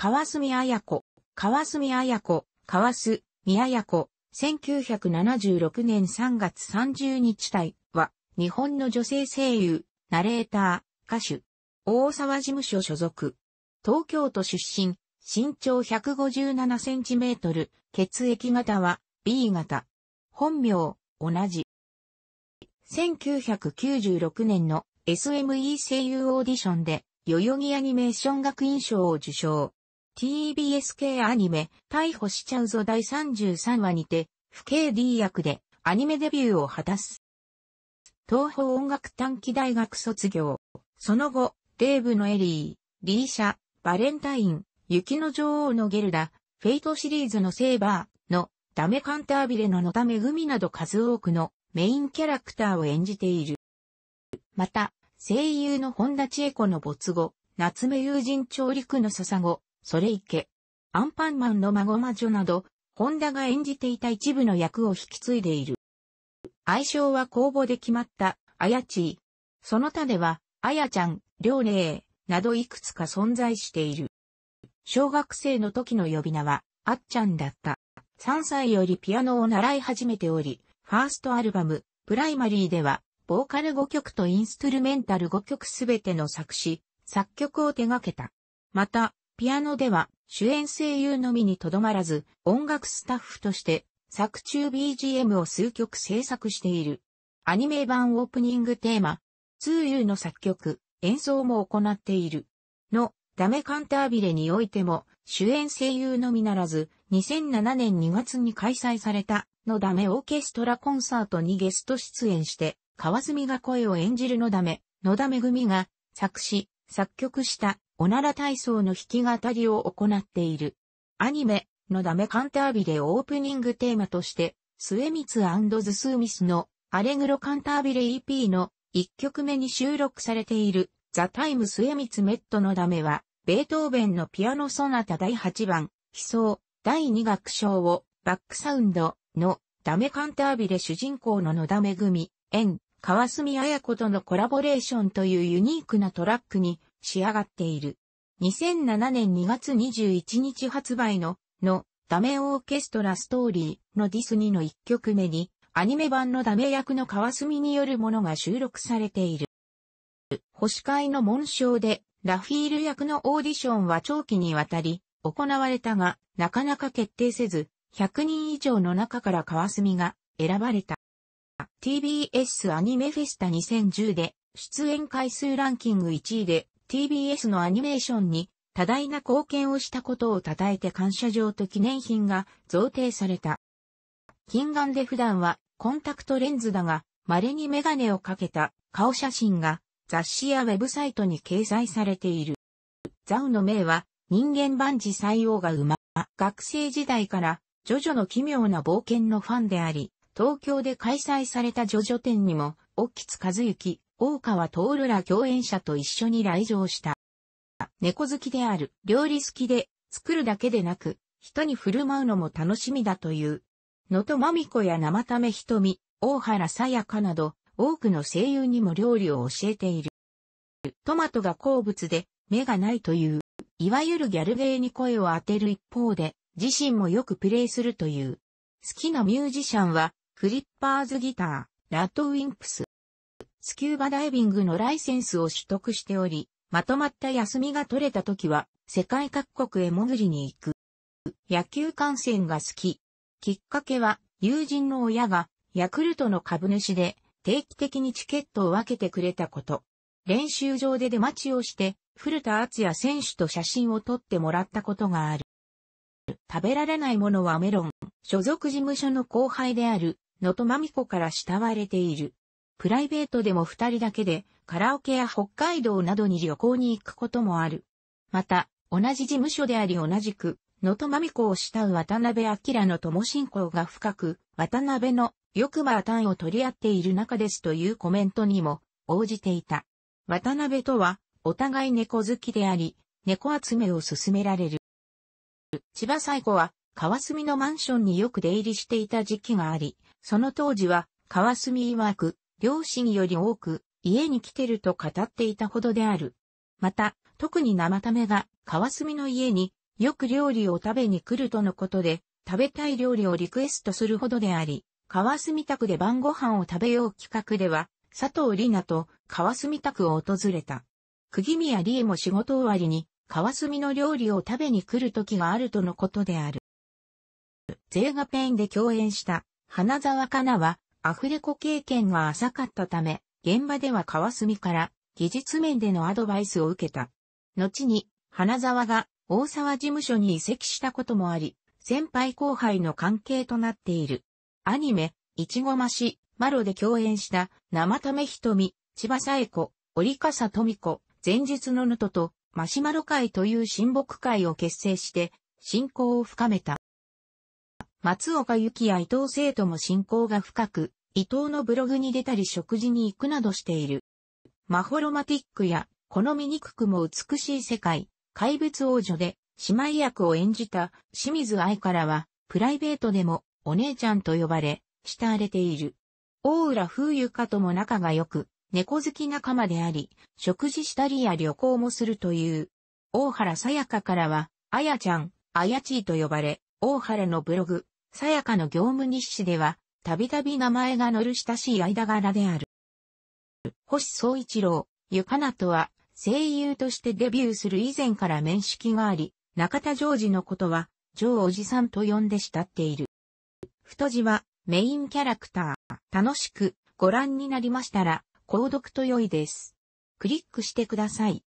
川澄綾子、川澄綾子、川須、宮綾子、1976年3月30日体は、日本の女性声優、ナレーター、歌手、大沢事務所所属。東京都出身、身長157センチメートル、血液型は B 型。本名、同じ。1996年の SME 声優オーディションで、代々木アニメーション学院賞を受賞。TBS 系アニメ、逮捕しちゃうぞ第33話にて、不敬 D 役でアニメデビューを果たす。東方音楽短期大学卒業。その後、デーブのエリー、リーシャ、バレンタイン、雪の女王のゲルダ、フェイトシリーズのセーバーの、ダメカンタービレののためミなど数多くのメインキャラクターを演じている。また、声優の本田千恵子の没後、夏目友人調理区の笹子、それいけ、アンパンマンの孫魔女など、ホンダが演じていた一部の役を引き継いでいる。愛称は公募で決まった、あやちい。その他では、あやちゃん、りょうれい、などいくつか存在している。小学生の時の呼び名は、あっちゃんだった。3歳よりピアノを習い始めており、ファーストアルバム、プライマリーでは、ボーカル5曲とインストゥルメンタル5曲すべての作詞、作曲を手掛けた。また、ピアノでは主演声優のみにとどまらず、音楽スタッフとして作中 BGM を数曲制作している。アニメ版オープニングテーマ、通ユの作曲、演奏も行っている。の、ダメカンタービレにおいても、主演声優のみならず、2007年2月に開催された、のダメオーケストラコンサートにゲスト出演して、川澄が声を演じるのダメ、のダメ組が、作詞、作曲したおなら体操の弾き語りを行っている。アニメ、のダメカンタービレオープニングテーマとして、末光ズスーミスのアレグロカンタービレ EP の1曲目に収録されているザ・タイム末光メットのダメは、ベートーベンのピアノソナタ第8番、悲壮、第2楽章をバックサウンドのダメカンタービレ主人公の野ダメ組、エン、川澄彩子とのコラボレーションというユニークなトラックに仕上がっている。2007年2月21日発売の、の、ダメオーケストラストーリーのディスニーの1曲目に、アニメ版のダメ役の川澄によるものが収録されている。星会の紋章で、ラフィール役のオーディションは長期にわたり、行われたが、なかなか決定せず、100人以上の中から川澄が選ばれた。TBS アニメフェスタ2010で、出演回数ランキング1位で、TBS のアニメーションに多大な貢献をしたことを称えて感謝状と記念品が贈呈された。近眼で普段はコンタクトレンズだが、稀にメガネをかけた顔写真が雑誌やウェブサイトに掲載されている。ザウの名は人間万事採用が馬。学生時代からジョジョの奇妙な冒険のファンであり、東京で開催されたジョジョ展にも、オッキツ大川徹ら共演者と一緒に来場した。猫好きである、料理好きで、作るだけでなく、人に振る舞うのも楽しみだという。野戸まみ子や生ためひとみ、大原さやかなど、多くの声優にも料理を教えている。トマトが好物で、目がないという、いわゆるギャルゲーに声を当てる一方で、自身もよくプレイするという。好きなミュージシャンは、クリッパーズギター、ラッドウィンプス、スキューバダイビングのライセンスを取得しており、まとまった休みが取れた時は、世界各国へ潜りに行く。野球観戦が好き。きっかけは、友人の親が、ヤクルトの株主で、定期的にチケットを分けてくれたこと。練習場で出待ちをして、古田敦也選手と写真を撮ってもらったことがある。食べられないものはメロン。所属事務所の後輩である、野戸ま美子から慕われている。プライベートでも二人だけで、カラオケや北海道などに旅行に行くこともある。また、同じ事務所であり同じく、野戸まみ子を慕う渡辺明の友信仰が深く、渡辺のよ欲た単を取り合っている中ですというコメントにも応じていた。渡辺とは、お互い猫好きであり、猫集めを勧められる。千葉最古は、川澄のマンションによく出入りしていた時期があり、その当時は、川澄曰く、両親より多く家に来てると語っていたほどである。また、特に生ためが川澄の家によく料理を食べに来るとのことで、食べたい料理をリクエストするほどであり、川澄宅で晩ご飯を食べよう企画では、佐藤里奈と川澄宅を訪れた。釘宮理恵も仕事終わりに、川澄の料理を食べに来る時があるとのことである。税画ペンで共演した花沢香菜は、アフレコ経験が浅かったため、現場では川澄から技術面でのアドバイスを受けた。後に、花沢が大沢事務所に移籍したこともあり、先輩後輩の関係となっている。アニメ、いちごまし、マロで共演した生ためひとみ、千葉さえ子、折笠富子、前日のぬとと、マシュマロ会という親睦会を結成して、信仰を深めた。松岡幸や伊藤生徒も信仰が深く、伊藤のブログに出たり食事に行くなどしている。マホロマティックや、この醜くも美しい世界、怪物王女で、姉妹役を演じた清水愛からは、プライベートでもお姉ちゃんと呼ばれ、慕われている。大浦風ゆかとも仲が良く、猫好き仲間であり、食事したりや旅行もするという。大原さやかからは、あやちゃん、あやちいと呼ばれ、大原のブログ、さやかの業務日誌では、たびたび名前が載る親しい間柄である。星総一郎、ゆかなとは、声優としてデビューする以前から面識があり、中田ジョージのことは、ジョーおじさんと呼んで慕っている。太字は、メインキャラクター、楽しくご覧になりましたら、購読と良いです。クリックしてください。